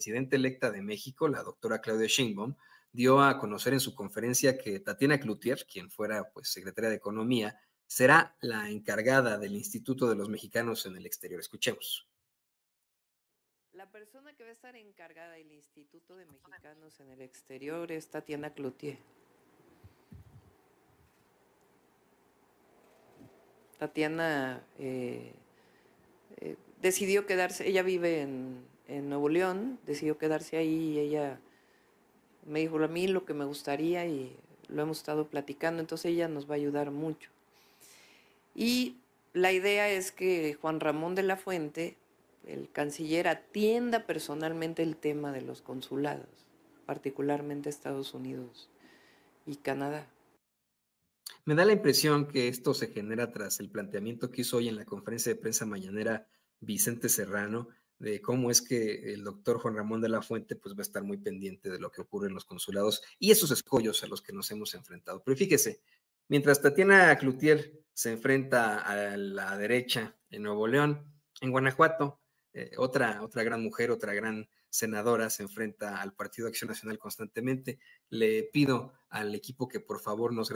presidenta electa de México, la doctora Claudia Sheinbaum, dio a conocer en su conferencia que Tatiana Cloutier, quien fuera pues secretaria de Economía, será la encargada del Instituto de los Mexicanos en el Exterior. Escuchemos. La persona que va a estar encargada del Instituto de Mexicanos en el Exterior es Tatiana Cloutier. Tatiana eh, eh, decidió quedarse, ella vive en, en Nuevo León, decidió quedarse ahí y ella me dijo a mí lo que me gustaría y lo hemos estado platicando, entonces ella nos va a ayudar mucho. Y la idea es que Juan Ramón de la Fuente, el canciller, atienda personalmente el tema de los consulados, particularmente Estados Unidos y Canadá. Me da la impresión que esto se genera tras el planteamiento que hizo hoy en la conferencia de prensa mañanera Vicente Serrano, de cómo es que el doctor Juan Ramón de la Fuente pues, va a estar muy pendiente de lo que ocurre en los consulados y esos escollos a los que nos hemos enfrentado. Pero fíjese, mientras Tatiana Cloutier se enfrenta a la derecha en Nuevo León, en Guanajuato, eh, otra, otra gran mujer, otra gran senadora se enfrenta al Partido Acción Nacional constantemente. Le pido al equipo que por favor nos